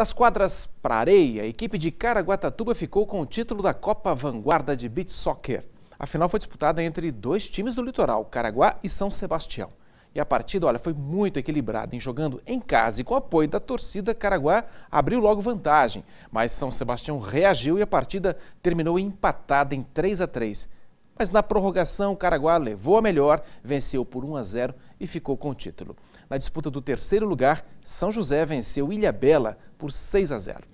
Das quadras para areia, a equipe de Caraguatatuba ficou com o título da Copa Vanguarda de Beach Soccer. A final foi disputada entre dois times do litoral, Caraguá e São Sebastião. E a partida, olha, foi muito equilibrada, em jogando em casa e com apoio da torcida, Caraguá abriu logo vantagem, mas São Sebastião reagiu e a partida terminou empatada em 3 a 3 mas na prorrogação o Caraguá levou a melhor, venceu por 1 a 0 e ficou com o título. Na disputa do terceiro lugar, São José venceu Ilha Bela por 6 a 0.